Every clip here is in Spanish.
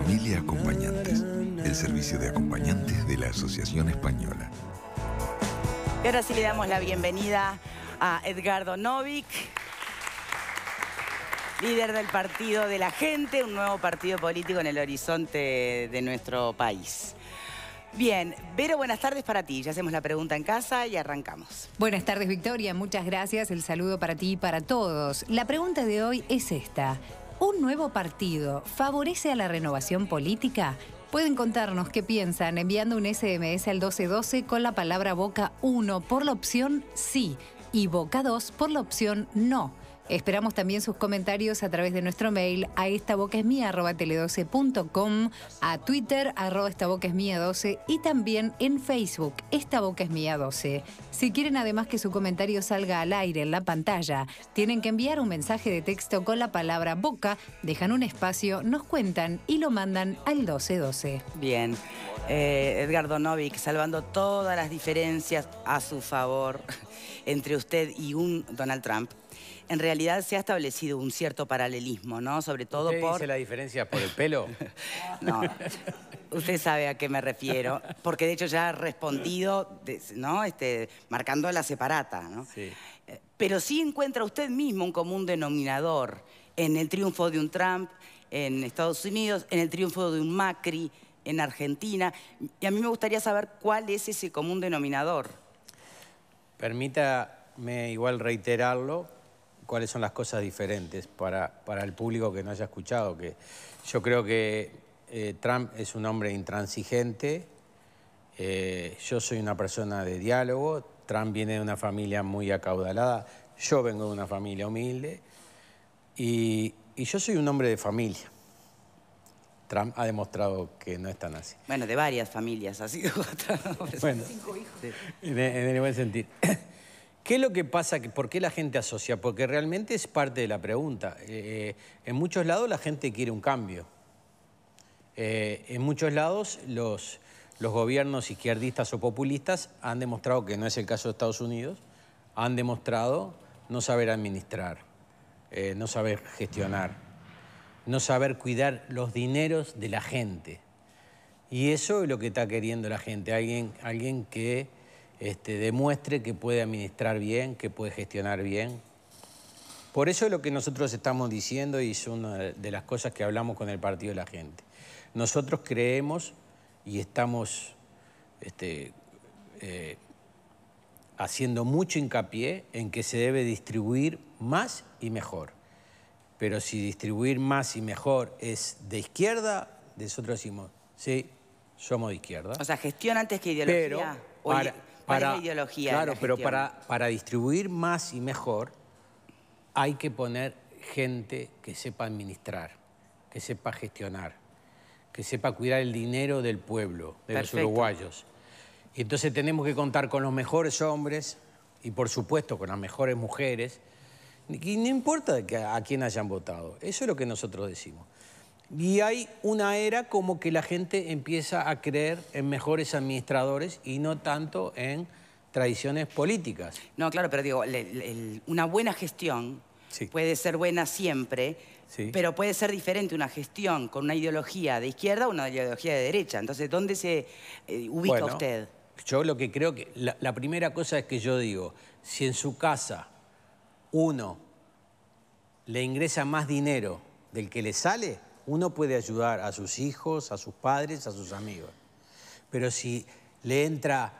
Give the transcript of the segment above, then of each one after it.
Familia Acompañantes, el servicio de acompañantes de la Asociación Española. Y ahora sí le damos la bienvenida a Edgardo Novik, líder del Partido de la Gente, un nuevo partido político en el horizonte de nuestro país. Bien, Vero, buenas tardes para ti. Ya hacemos la pregunta en casa y arrancamos. Buenas tardes, Victoria. Muchas gracias. El saludo para ti y para todos. La pregunta de hoy es esta un nuevo partido favorece a la renovación política? Pueden contarnos qué piensan enviando un SMS al 1212 con la palabra Boca 1 por la opción sí y Boca 2 por la opción no. Esperamos también sus comentarios a través de nuestro mail a esta boca es mía 12com a Twitter arroba esta 12 y también en Facebook esta boca es mía 12. Si quieren además que su comentario salga al aire en la pantalla, tienen que enviar un mensaje de texto con la palabra boca, dejan un espacio, nos cuentan y lo mandan al 1212. Bien. Eh, Edgardo Novik salvando todas las diferencias a su favor entre usted y un Donald Trump en realidad se ha establecido un cierto paralelismo, ¿no? Sobre todo por. por... dice la diferencia por el pelo? no, usted sabe a qué me refiero, porque de hecho ya ha respondido, ¿no? Este, marcando la separata, ¿no? Sí. Eh, pero sí encuentra usted mismo un común denominador en el triunfo de un Trump en Estados Unidos, en el triunfo de un Macri en Argentina. Y a mí me gustaría saber cuál es ese común denominador. Permítame igual reiterarlo, cuáles son las cosas diferentes para, para el público que no haya escuchado. Que yo creo que eh, Trump es un hombre intransigente, eh, yo soy una persona de diálogo, Trump viene de una familia muy acaudalada, yo vengo de una familia humilde y, yo soy un hombre de familia. Trump ha demostrado que no es tan así. Bueno, de varias familias ha sido Trump. bueno, en el buen sentido. ¿Qué es lo que pasa? ¿Por qué la gente asocia? Porque realmente es parte de la pregunta. Eh, eh, en muchos lados la gente quiere un cambio. Eh, en muchos lados los, los gobiernos izquierdistas o populistas han demostrado que no es el caso de Estados Unidos, han demostrado no saber administrar, no saber gestionar, no saber cuidar los dineros de la gente. Y eso es lo que está queriendo la gente, alguien, alguien que este, demuestre que puede administrar bien, que puede gestionar bien. Por eso es lo que nosotros estamos diciendo y es una de las cosas que hablamos con el Partido de la Gente. Nosotros creemos y estamos este, eh, haciendo mucho hincapié en que se debe distribuir más y mejor. Pero si distribuir más y mejor es de izquierda, nosotros decimos, sí, somos de izquierda. O sea, gestión antes que ideología. Pero para, la ideología? Claro, pero para, para distribuir más y mejor hay que poner gente que sepa administrar, que sepa gestionar, que sepa cuidar el dinero del pueblo, de los uruguayos. Y entonces tenemos que contar con los mejores hombres y por supuesto con las mejores mujeres. Y no importa a quién hayan votado, eso es lo que nosotros decimos. Y hay una era como que la gente empieza a creer en mejores administradores y no tanto en tradiciones políticas. No, claro, pero digo, una buena gestión puede ser buena siempre, pero puede ser diferente una gestión con una ideología de izquierda o una ideología de derecha. Entonces, ¿dónde se eh, ubica usted? Yo lo que creo que, la primera cosa es que yo digo, si en su casa uno le ingresa más dinero del que le sale, uno puede ayudar a sus hijos, a sus padres, a sus amigos. Pero si le entra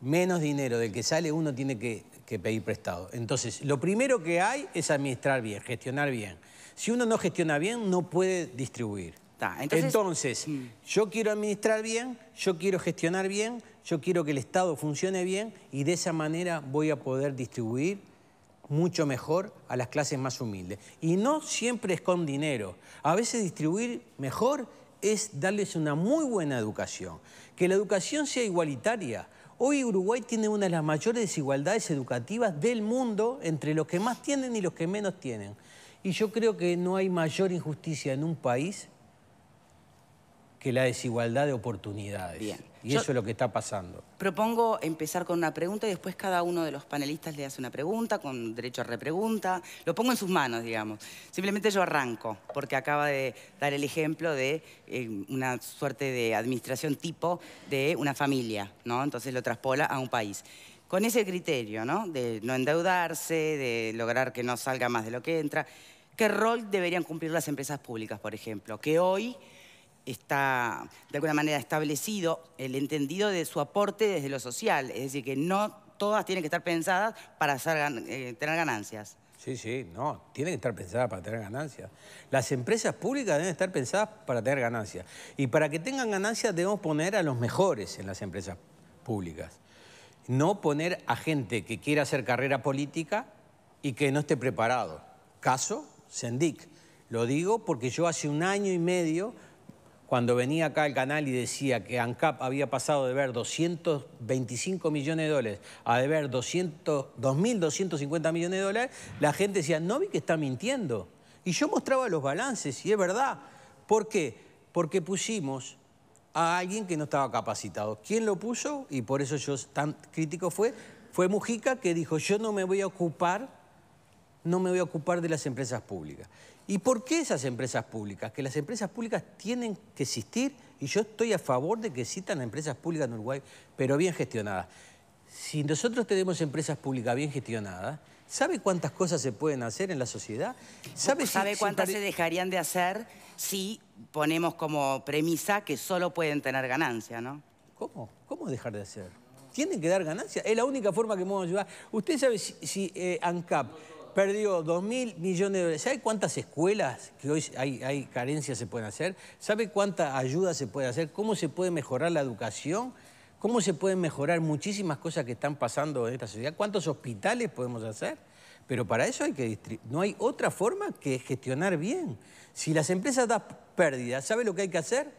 menos dinero del que sale, uno tiene que, pedir prestado. Entonces, lo primero que hay es administrar bien, gestionar bien. Si uno no gestiona bien, no puede distribuir. entonces, mm. yo quiero administrar bien, yo quiero gestionar bien, yo quiero que el Estado funcione bien y de esa manera voy a poder distribuir mucho mejor a las clases más humildes. Y no siempre es con dinero. A veces distribuir mejor es darles una muy buena educación. Que la educación sea igualitaria. Hoy Uruguay tiene una de las mayores desigualdades educativas del mundo entre los que más tienen y los que menos tienen. Y yo creo que no hay mayor injusticia en un país que la desigualdad de oportunidades. Y eso es lo que está pasando. Propongo empezar con una pregunta y después cada uno de los panelistas le hace una pregunta con derecho a repregunta. Lo pongo en sus manos, digamos. Simplemente yo arranco, porque acaba de dar el ejemplo de eh, una suerte de administración tipo de una familia, ¿no? Entonces lo traspola a un país. Con ese criterio, ¿no? De no endeudarse, de lograr que no salga más de lo que entra. ¿Qué rol deberían cumplir las empresas públicas, por ejemplo? Que hoy está de alguna manera establecido el entendido de su aporte desde lo social, es decir, que no todas tienen que estar pensadas para eh, tener ganancias. Sí, sí, no, tienen que estar pensadas para tener ganancias. Las empresas públicas deben estar pensadas para tener ganancias. Y para que tengan ganancias debemos poner a los mejores en las empresas públicas. No poner a gente que quiera hacer carrera política y que no esté preparado. Caso, Sendic. Lo digo porque yo hace un año y medio cuando venía acá al canal y decía que ANCAP había pasado de ver 225 millones de dólares a de ver 2.250 millones de dólares, la gente decía, no vi que está mintiendo. Y yo mostraba los balances, y es verdad. ¿Por qué? Porque pusimos a alguien que no estaba capacitado. ¿Quién lo puso? Y por eso yo tan crítico fue, fue Mujica que dijo, yo no me voy a ocupar, no me voy a ocupar de las empresas públicas. ¿Y por qué esas empresas públicas? Que las empresas públicas tienen que existir y yo estoy a favor de que existan empresas públicas en Uruguay, pero bien gestionadas. Si nosotros tenemos empresas públicas bien gestionadas, ¿sabe cuántas cosas se pueden hacer en la sociedad? ¿Sabe, cuántas se dejarían de hacer si ponemos como premisa que solo pueden tener ganancia, no? ¿Cómo? ¿Cómo dejar de hacer? Tienen que dar ganancia. Es la única forma que podemos ayudar. Usted sabe si, eh, ANCAP perdió 2 mil millones de dólares. ¿Sabe cuántas escuelas que hoy hay, carencias se pueden hacer? ¿Sabe cuánta ayuda se puede hacer? ¿Cómo se puede mejorar la educación? ¿Cómo se pueden mejorar muchísimas cosas que están pasando en esta sociedad? ¿Cuántos hospitales podemos hacer? Pero para eso hay que no hay otra forma que gestionar bien. Si las empresas dan pérdidas, ¿sabe lo que hay que hacer?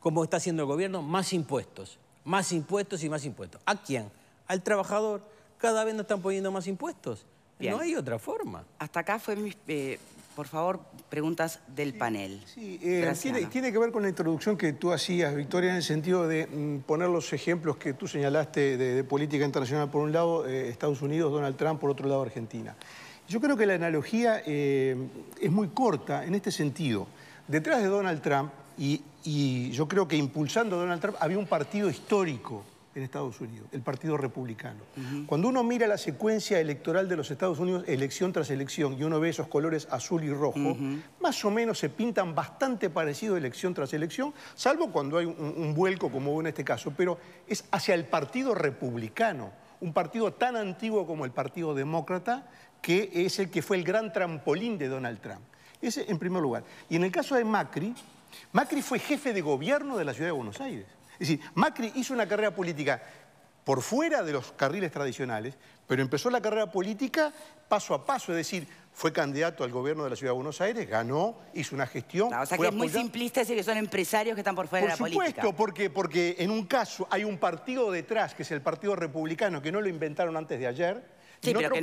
Como está haciendo el gobierno, más impuestos. Más impuestos y más impuestos. ¿A quién? Al trabajador. Cada vez nos están poniendo más impuestos. No hay otra forma. Hasta acá fue mi... Eh, por favor, preguntas del panel. Sí, eh, tiene, que ver con la introducción que tú hacías, Victoria, en el sentido de mm, poner los ejemplos que tú señalaste de, política internacional, por un lado eh, Estados Unidos, Donald Trump, por otro lado Argentina. Yo creo que la analogía es muy corta en este sentido. Detrás de Donald Trump, y, y yo creo que impulsando a Donald Trump, había un partido histórico en Estados Unidos, el Partido Republicano. Cuando uno mira la secuencia electoral de los Estados Unidos, elección tras elección, y uno ve esos colores azul y rojo, más o menos se pintan bastante parecido elección tras elección, salvo cuando hay un, vuelco como hubo en este caso, pero es hacia el Partido Republicano, un partido tan antiguo como el Partido Demócrata, que es el que fue el gran trampolín de Donald Trump. Ese en primer lugar. Y en el caso de Macri, Macri fue jefe de gobierno de la ciudad de Buenos Aires. Es decir, Macri hizo una carrera política por fuera de los carriles tradicionales, pero empezó la carrera política paso a paso, es decir, fue candidato al gobierno de la Ciudad de Buenos Aires, ganó, hizo una gestión. o sea que es muy simplista decir que son empresarios que están por fuera de la política. Por supuesto, porque en un caso hay un partido detrás, que es el Partido Republicano, que no lo inventaron antes de ayer, Sí, pero que,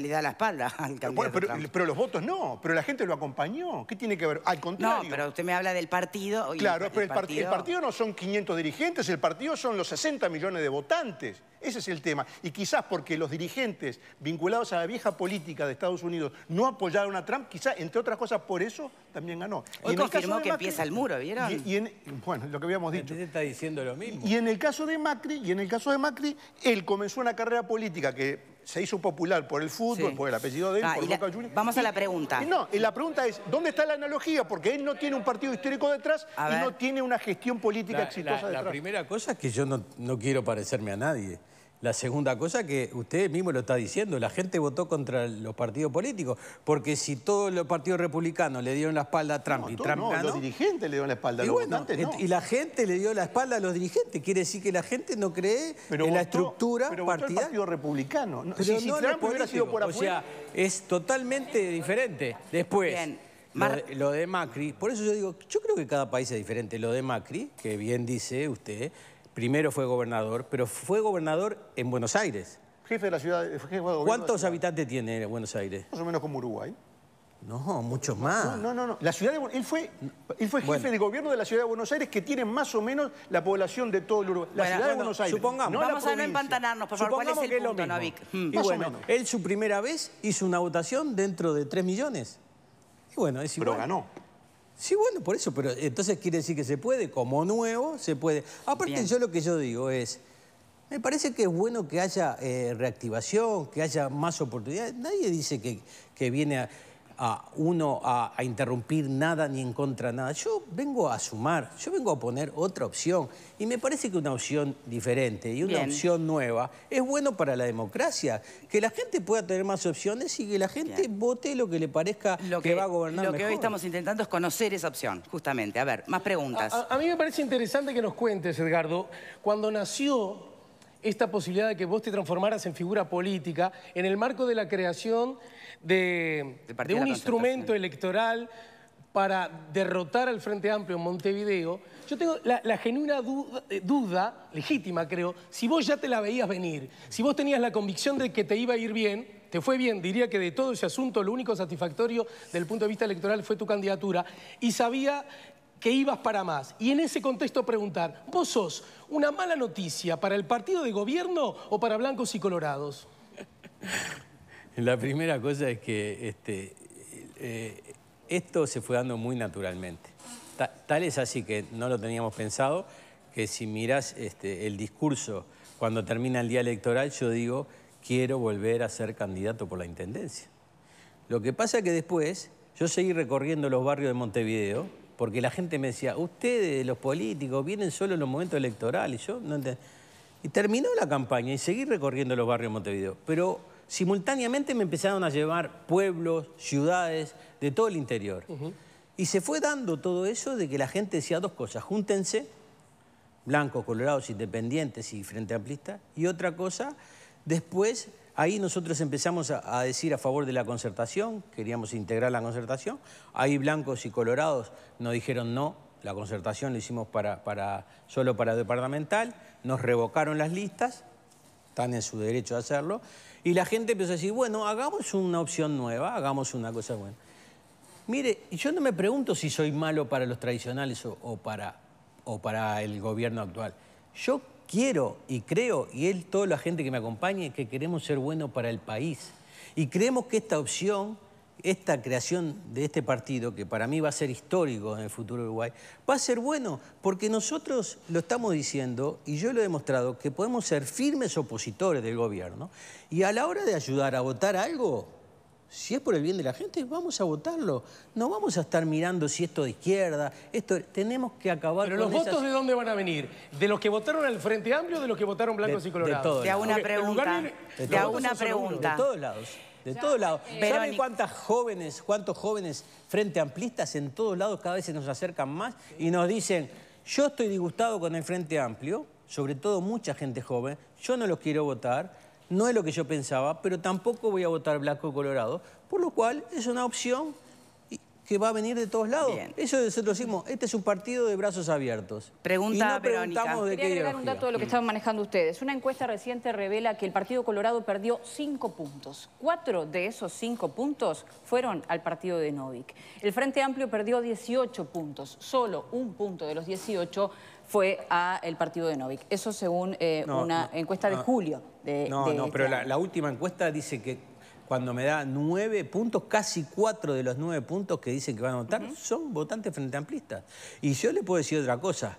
le da la, espalda al candidato pero, los votos no, pero la gente lo acompañó. ¿Qué tiene que ver? Al contrario. No, pero usted me habla del partido. Claro, pero el, partido... no son 500 dirigentes, el partido son los 60 millones de votantes. Ese es el tema. Y quizás porque los dirigentes vinculados a la vieja política de Estados Unidos no apoyaron a Trump, quizás, entre otras cosas, por eso también ganó. Hoy confirmó que empieza el muro, ¿vieron? bueno, lo que habíamos dicho. diciendo Y en el caso de Macri, y en el caso de Macri, él comenzó una carrera política que se hizo popular por el fútbol, por el apellido de él, ah, por Boca Juniors. Vamos a la pregunta. No, y la pregunta es, ¿dónde está la analogía? Porque él no tiene un partido histórico detrás y no tiene una gestión política la, exitosa la, detrás. La primera cosa es que yo no, no quiero parecerme a nadie. La segunda cosa que usted mismo lo está diciendo, la gente votó contra los partidos políticos, porque si todos los partidos republicanos le dieron la espalda a Trump y Trump no, los dirigentes le dieron la espalda a los Y la gente le dio la espalda a los dirigentes, quiere decir que la gente no cree en la estructura pero el partido republicano. No, si, no hubiera sido O sea, es totalmente diferente. Después... lo, de, Macri, por eso yo digo, yo creo que cada país es diferente. Lo de Macri, que bien dice usted, primero fue gobernador, pero fue gobernador en Buenos Aires. Jefe de la ciudad. de ¿Cuántos habitantes tiene Buenos Aires? Más o menos como Uruguay. No, muchos más. No, no, no. La ciudad de, él fue, él fue jefe de gobierno de la ciudad de Buenos Aires, que tiene más o menos la población de todo el Uruguay. La ciudad de Buenos Aires. Supongamos. No vamos a no empantanarnos, por favor. ¿Cuál es el punto, Y mm. bueno, él su primera vez hizo una votación dentro de 3 millones. Y bueno, es igual. Pero ganó. Sí, bueno, por eso, pero entonces quiere decir que se puede, como nuevo, se puede. Aparte, yo lo que yo digo es, me parece que es bueno que haya eh, reactivación, que haya más oportunidades. Nadie dice que, que viene a a uno a, interrumpir nada ni en contra nada. Yo vengo a sumar, yo vengo a poner otra opción. Y me parece que una opción diferente y una opción nueva es bueno para la democracia. Que la gente pueda tener más opciones y que la gente vote lo que le parezca que, va a gobernar Lo que hoy estamos intentando es conocer esa opción, justamente. A ver, más preguntas. a mí me parece interesante que nos cuentes, Edgardo, cuando nació esta posibilidad de que vos te transformaras en figura política en el marco de la creación de, un instrumento electoral para derrotar al Frente Amplio en Montevideo, yo tengo la, genuina eh, duda, legítima creo, si vos ya te la veías venir, si vos tenías la convicción de que te iba a ir bien, te fue bien, diría que de todo ese asunto lo único satisfactorio del punto de vista electoral fue tu candidatura, y sabía que ibas para más. Y en ese contexto preguntar, ¿vos sos una mala noticia para el partido de gobierno o para blancos y colorados? La primera cosa es que este, eh, esto se fue dando muy naturalmente. tal es así que no lo teníamos pensado, que si mirás este, el discurso cuando termina el día electoral, yo digo, quiero volver a ser candidato por la Intendencia. Lo que pasa es que después yo seguí recorriendo los barrios de Montevideo porque la gente me decía, ustedes, los políticos, vienen solo en los momentos electorales. Yo no Y terminó la campaña y seguí recorriendo los barrios de Montevideo. Pero simultáneamente me empezaron a llevar pueblos, ciudades, de todo el interior. Y se fue dando todo eso de que la gente decía dos cosas. Júntense, blancos, colorados, independientes y frente amplista. Y otra cosa, después Ahí nosotros empezamos a, decir a favor de la concertación, queríamos integrar la concertación. Ahí blancos y colorados nos dijeron no, la concertación lo hicimos para, para, solo para departamental, nos revocaron las listas, están en su derecho de hacerlo, y la gente empezó a decir, bueno, hagamos una opción nueva, hagamos una cosa buena. Mire, yo no me pregunto si soy malo para los tradicionales o, para, o para el gobierno actual. Yo quiero y creo, y él, toda la gente que me acompaña, que queremos ser buenos para el país. Y creemos que esta opción, esta creación de este partido, que para mí va a ser histórico en el futuro de Uruguay, va a ser bueno, porque nosotros lo estamos diciendo, y yo lo he demostrado, que podemos ser firmes opositores del gobierno, y a la hora de ayudar a votar algo, si es por el bien de la gente, vamos a votarlo. No vamos a estar mirando si esto de izquierda, esto tenemos que acabar Pero los votos de dónde van a venir? ¿De los que votaron al Frente Amplio o de los que votaron blancos y colorados? De todos. Te hago una pregunta. De, Te pregunta. De todos lados. De todos lados. Eh, ¿Saben cuántas jóvenes, cuántos jóvenes frente amplistas en todos lados cada vez se nos acercan más y nos dicen, yo estoy disgustado con el Frente Amplio, sobre todo mucha gente joven, yo no los quiero votar, no es lo que yo pensaba, pero tampoco voy a votar blanco colorado, por lo cual es una opción que va a venir de todos lados. Eso nosotros decimos, este es un partido de brazos abiertos. Pregunta no Verónica. De Quería agregar un dato de lo que estaban manejando ustedes. Una encuesta reciente revela que el Partido Colorado perdió cinco puntos. Cuatro de esos cinco puntos fueron al partido de Novik. El Frente Amplio perdió 18 puntos. Solo un punto de los 18 fue al partido de Novik. Eso según eh, una encuesta de julio. De, no, no, este pero la, última encuesta dice que cuando me da nueve puntos, casi cuatro de los nueve puntos que dicen que van a votar, son votantes frente amplistas. Y yo le puedo decir otra cosa,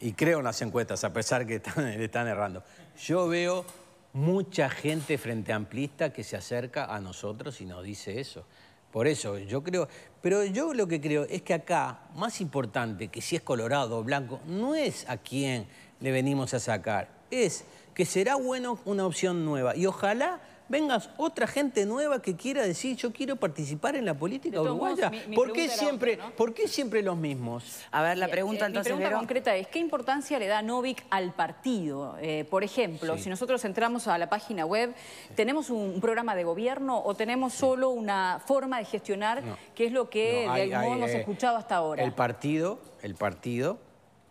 y creo en las encuestas, a pesar que están, le están errando. Yo veo mucha gente frente amplista que se acerca a nosotros y nos dice eso. Por eso, yo creo, pero yo lo que creo es que acá, más importante que si es colorado o blanco, no es a quién le venimos a sacar, es que será bueno una opción nueva. Y ojalá vengas otra gente nueva que quiera decir yo quiero participar en la política uruguaya. ¿Por, qué siempre, siempre los mismos? A ver, la pregunta eh, entonces... concreta es, ¿qué importancia le da Novik al partido? Eh, por ejemplo, si nosotros entramos a la página web, ¿tenemos un programa de gobierno o tenemos solo una forma de gestionar que es lo que de algún modo hemos eh, escuchado hasta ahora? El partido, el partido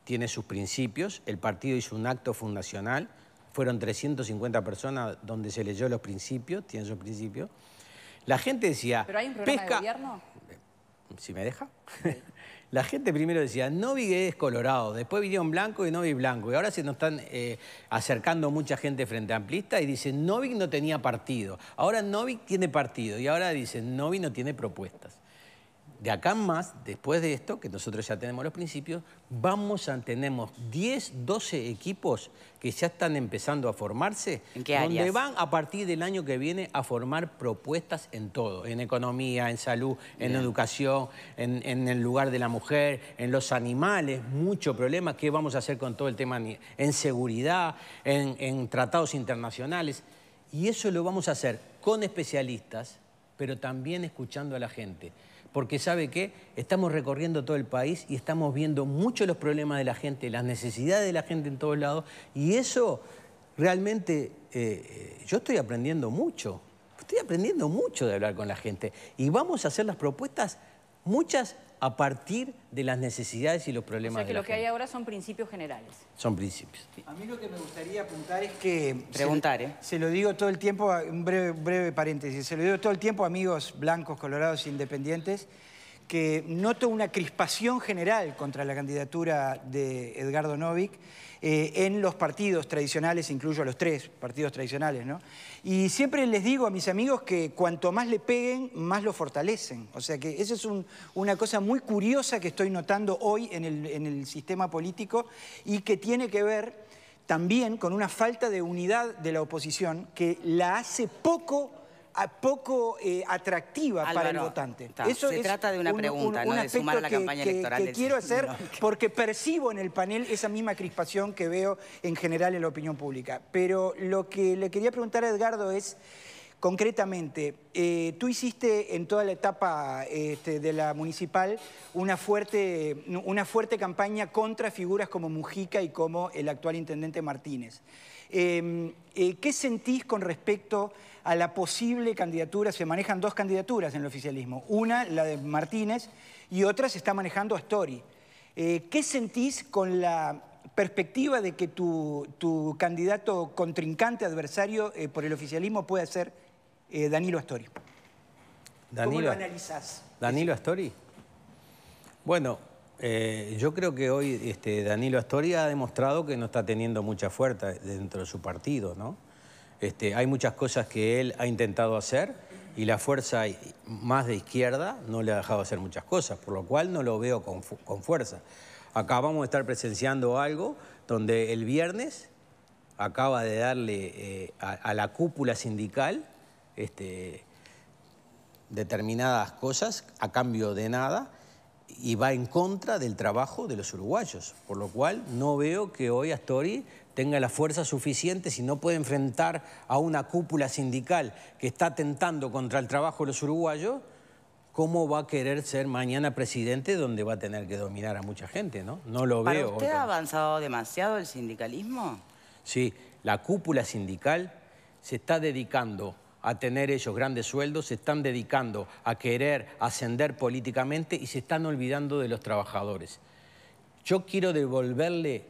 tiene sus principios, el partido hizo un acto fundacional fueron 350 personas donde se leyó los principios, tienen sus principios. La gente decía... ¿Pero hay un pesca... de gobierno? Si me deja. La gente primero decía, no es colorado, después vinieron blanco y no vi blanco. Y ahora se nos están eh, acercando mucha gente frente a amplista y dicen, vi no tenía partido. Ahora vi tiene partido y ahora dicen, vi no tiene propuestas de acá en más, después de esto, que nosotros ya tenemos los principios, vamos a tenemos 10, 12 equipos que ya están empezando a formarse, ¿En donde van a partir del año que viene a formar propuestas en todo, en economía, en salud, en educación, en, el lugar de la mujer, en los animales, mucho problema, qué vamos a hacer con todo el tema en seguridad, en tratados internacionales. Y eso lo vamos a hacer con especialistas, pero también escuchando a la gente porque sabe que estamos recorriendo todo el país y estamos viendo mucho los problemas de la gente, las necesidades de la gente en todos lados, y eso realmente eh, eh, yo estoy aprendiendo mucho, estoy aprendiendo mucho de hablar con la gente, y vamos a hacer las propuestas muchas a partir de las necesidades y los problemas. O sea que lo que hay ahora son principios generales. Son principios. A mí lo que me gustaría apuntar es que... Preguntar, se, ¿eh? Se lo digo todo el tiempo, un breve, breve paréntesis, se lo digo todo el tiempo amigos blancos, colorados, independientes, que noto una crispación general contra la candidatura de Edgardo Novik eh, en los partidos tradicionales, incluyo a los tres partidos tradicionales, ¿no? Y siempre les digo a mis amigos que cuanto más le peguen, más lo fortalecen. O sea que esa es una cosa muy curiosa que estoy notando hoy en el, en el sistema político y que tiene que ver también con una falta de unidad de la oposición que la hace poco poco eh, atractiva para el votante. Eso se trata de una pregunta, ¿no? de sumar a la campaña electoral. quiero hacer porque percibo en el panel esa misma crispación que veo en general en la opinión pública. Pero lo que le quería preguntar a Edgardo es... Concretamente, eh, tú hiciste en toda la etapa este, de la municipal una fuerte, una fuerte campaña contra figuras como Mujica y como el actual intendente Martínez. Em, eh, ¿Qué sentís con respecto a la posible candidatura, se manejan dos candidaturas en el oficialismo, una la de Martínez y otra se está manejando Astori. Eh, ¿Qué sentís con la perspectiva de que tu, candidato contrincante, adversario eh, por el oficialismo puede ser eh, Danilo Astori? Danilo, ¿Cómo lo analizás? ¿Danilo Astori? Bueno, yo creo que hoy este, Danilo Astori ha demostrado que no está teniendo mucha fuerza dentro de su partido, ¿no? Este, hay muchas cosas que él ha intentado hacer y la fuerza más de izquierda no le ha dejado hacer muchas cosas, por lo cual no lo veo con, fuerza. Acabamos de estar presenciando algo donde el viernes acaba de darle eh, a, la cúpula sindical este, determinadas cosas a cambio de nada y va en contra del trabajo de los uruguayos, por lo cual no veo que hoy Astori tenga la fuerza suficiente si no puede enfrentar a una cúpula sindical que está atentando contra el trabajo de los uruguayos, ¿cómo va a querer ser mañana presidente donde va a tener que dominar a mucha gente? No, no lo ¿Para veo. ¿Usted ha avanzado demasiado el sindicalismo? Sí, la cúpula sindical se está dedicando a tener ellos grandes sueldos, se están dedicando a querer ascender políticamente y se están olvidando de los trabajadores. Yo quiero devolverle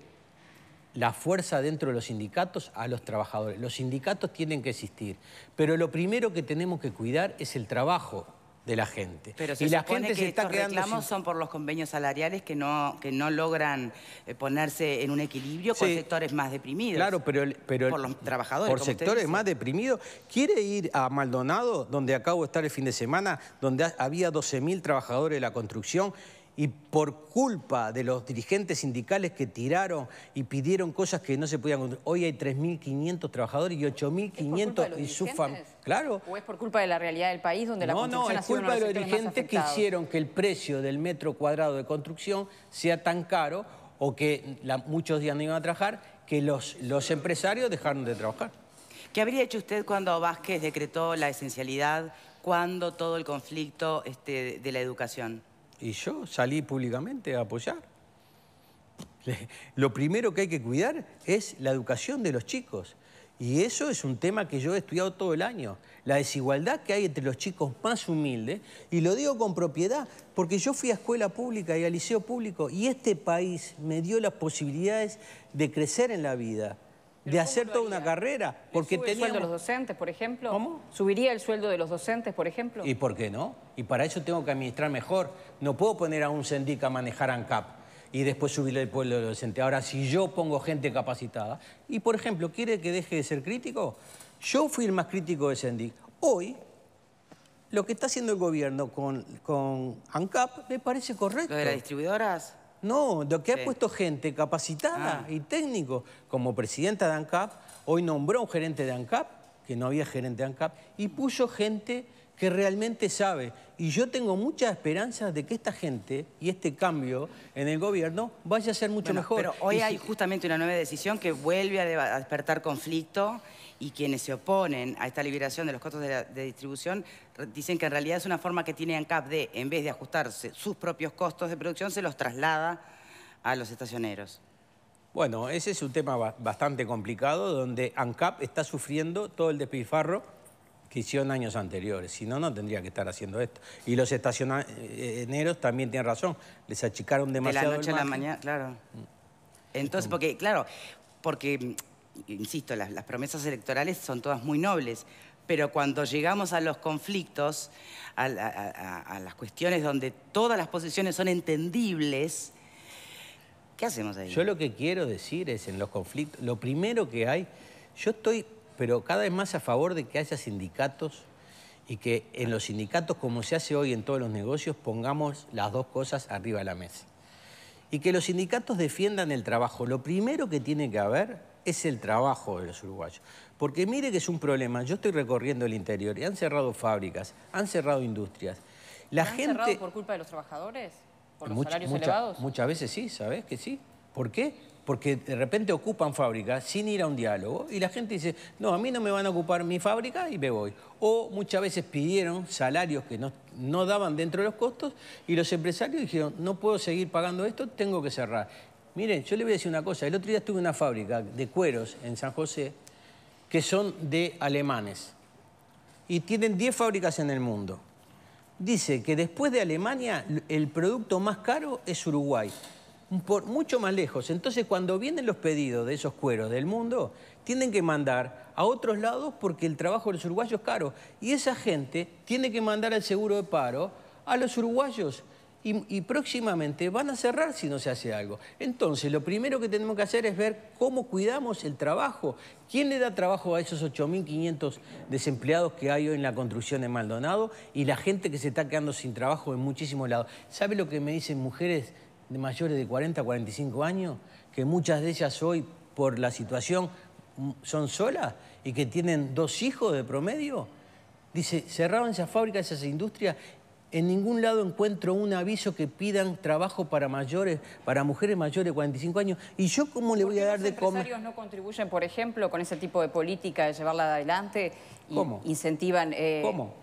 la fuerza dentro de los sindicatos a los trabajadores. Los sindicatos tienen que existir, pero lo primero que tenemos que cuidar es el trabajo de la gente. Pero si y la gente que está son por los convenios salariales que no, que no logran eh, ponerse en un equilibrio con sectores más deprimidos. Claro, pero, pero por los trabajadores. Por sectores más deprimidos. ¿Quiere ir a Maldonado, donde acabo de estar el fin de semana, donde había 12.000 trabajadores de la construcción? y por culpa de los dirigentes sindicales que tiraron y pidieron cosas que no se podían Hoy hay 3.500 trabajadores y 8.500 y su Claro. ¿O es por culpa de la realidad del país donde la construcción No, no, es culpa de, los dirigentes que hicieron que el precio del metro cuadrado de construcción sea tan caro o que muchos días no iban a trabajar, que los, los empresarios dejaron de trabajar. ¿Qué habría hecho usted cuando Vázquez decretó la esencialidad, cuando todo el conflicto este, de la educación? y yo salí públicamente a apoyar. Lo primero que hay que cuidar es la educación de los chicos. Y eso es un tema que yo he estudiado todo el año. La desigualdad que hay entre los chicos más humildes, y lo digo con propiedad, porque yo fui a escuela pública y al liceo público, y este país me dio las posibilidades de crecer en la vida de hacer toda una carrera. Porque sube el sueldo de los docentes, por ejemplo? ¿Cómo? ¿Subiría el sueldo de los docentes, por ejemplo? ¿Y por qué no? Y para eso tengo que administrar mejor. No puedo poner a un sendic a manejar ANCAP y después subirle el pueblo de los docentes. Ahora, si yo pongo gente capacitada, y por ejemplo, ¿quiere que deje de ser crítico? Yo fui el más crítico de sendic. Hoy, lo que está haciendo el gobierno con, con ANCAP me parece correcto. ¿Lo de las distribuidoras? No, lo que ha puesto gente capacitada ah. y técnico, como presidenta de ANCAP, hoy nombró un gerente de ANCAP, que no había gerente de ANCAP, y puso gente que realmente sabe. Y yo tengo muchas esperanzas de que esta gente y este cambio en el gobierno vaya a ser mucho mejor. Pero hoy hay justamente una nueva decisión que vuelve a despertar conflicto y quienes se oponen a esta liberación de los costos de, distribución dicen que en realidad es una forma que tiene ANCAP de, en vez de ajustarse sus propios costos de producción, se los traslada a los estacioneros. Bueno, ese es un tema bastante complicado donde ANCAP está sufriendo todo el despilfarro que hicieron años anteriores. Si no, no tendría que estar haciendo esto. Y los estacioneros eh, también tienen razón. Les achicaron demasiado. De la noche a la mañana, claro. Mm. Entonces, porque, claro, porque insisto, las, las promesas electorales son todas muy nobles, pero cuando llegamos a los conflictos, a, a, las cuestiones donde todas las posiciones son entendibles, ¿qué hacemos ahí? Yo lo que quiero decir es en los conflictos, lo primero que hay, yo estoy, pero cada vez más a favor de que haya sindicatos y que en los sindicatos, como se hace hoy en todos los negocios, pongamos las dos cosas arriba de la mesa. Y que los sindicatos defiendan el trabajo. Lo primero que tiene que haber es el trabajo de los uruguayos. Porque mire que es un problema, yo estoy recorriendo el interior y han cerrado fábricas, han cerrado industrias. La gente... cerrado por culpa de los trabajadores? ¿Por los salarios elevados? Muchas veces sí, ¿sabes que sí? ¿Por qué? Porque de repente ocupan fábricas sin ir a un diálogo y la gente dice, no, a mí no me van a ocupar mi fábrica y me voy. O muchas veces pidieron salarios que no, no daban dentro de los costos y los empresarios dijeron, no puedo seguir pagando esto, tengo que cerrar. Miren, yo le voy a decir una cosa. El otro día estuve en una fábrica de cueros en San José que son de alemanes. Y tienen 10 fábricas en el mundo. Dice que después de Alemania el producto más caro es Uruguay. Por mucho más lejos. Entonces, cuando vienen los pedidos de esos cueros del mundo, tienen que mandar a otros lados porque el trabajo de los uruguayos es caro. Y esa gente tiene que mandar el seguro de paro a los uruguayos y, próximamente van a cerrar si no se hace algo. Entonces, lo primero que tenemos que hacer es ver cómo cuidamos el trabajo. ¿Quién le da trabajo a esos 8.500 desempleados que hay hoy en la construcción de Maldonado y la gente que se está quedando sin trabajo en muchísimos lados? ¿Sabe lo que me dicen mujeres de mayores de 40, 45 años? Que muchas de ellas hoy, por la situación, son solas y que tienen dos hijos de promedio. Dice, cerraron esas fábricas, esas industrias en ningún lado encuentro un aviso que pidan trabajo para mayores, para mujeres mayores de 45 años. ¿Y yo cómo le voy a dar de comer? ¿Los empresarios no contribuyen, por ejemplo, con ese tipo de política de llevarla adelante? ¿Cómo? Incentivan... Eh, ¿Cómo?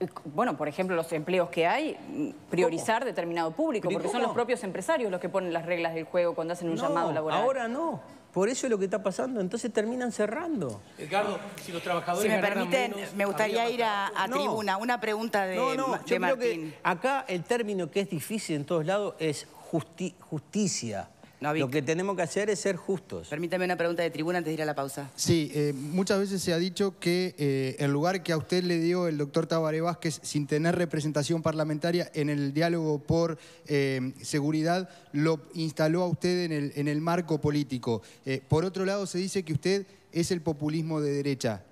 Eh, bueno, por ejemplo, los empleos que hay, mm, priorizar determinado público, porque son los propios empresarios los que ponen las reglas del juego cuando hacen un llamado laboral. Ahora no. Por eso es lo que está pasando. Entonces terminan cerrando. Edgardo, si los trabajadores. Si me permiten, me gustaría ir a, tribuna. Una pregunta de, no, Martín. Creo que acá el término que es difícil en todos lados es justicia. Lo que tenemos que hacer es ser justos. Permítame una pregunta de tribuna antes de ir a la pausa. Sí, eh, muchas veces se ha dicho que el eh, lugar que a usted le dio el doctor Tabaré Vázquez sin tener representación parlamentaria en el diálogo por eh, seguridad, lo instaló a usted en el, en el marco político. por otro lado, se dice que usted es el populismo de derecha.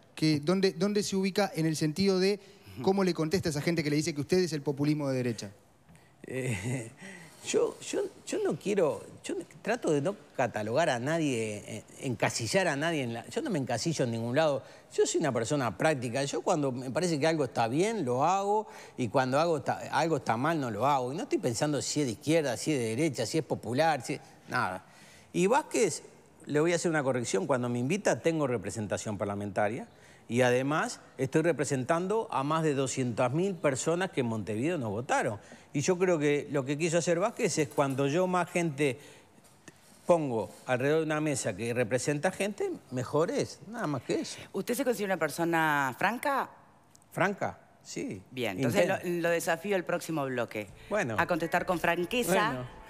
¿dónde, ¿Dónde se ubica en el sentido de cómo le contesta a esa gente que le dice que usted es el populismo de derecha? Yo, yo, yo no quiero, yo trato de no catalogar a nadie, eh, encasillar a nadie. yo no me encasillo en ningún lado. Yo soy una persona práctica. Yo cuando me parece que algo está bien, lo hago. Y cuando algo está mal, no lo hago. Y no estoy pensando si es de izquierda, si es de derecha, si es popular, si nada. Y Vázquez, le voy a hacer una corrección. Cuando me invita, tengo representación parlamentaria. Y además, estoy representando a más de 200.000 personas que en Montevideo nos votaron. Y yo creo que lo que quiso hacer Vázquez es cuando yo más gente pongo alrededor de una mesa que representa gente, mejor es, nada más que eso. ¿Usted se considera una persona franca? Franca, sí. Bien, entonces lo, desafío el próximo bloque. Bueno. A contestar con franqueza. Bueno.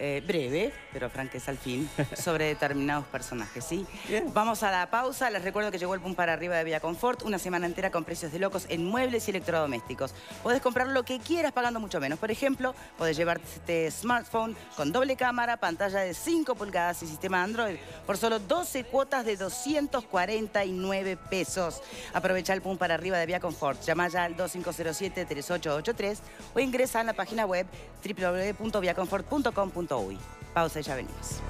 Eh, breve, pero franqueza al fin, sobre determinados personajes, ¿sí? Vamos a la pausa. Les recuerdo que llegó el Pum para arriba de Vía Confort, una semana entera con precios de locos en muebles y electrodomésticos. Puedes comprar lo que quieras pagando mucho menos. Por ejemplo, podés llevarte este smartphone con doble cámara, pantalla de 5 pulgadas y sistema Android por solo 12 cuotas de 249 pesos. Aprovecha el Pum para arriba de Vía Confort. Llama ya al 2507-3883 o ingresa a la página web www.viaconfort.com.ar hoy. Pausa y ya venimos.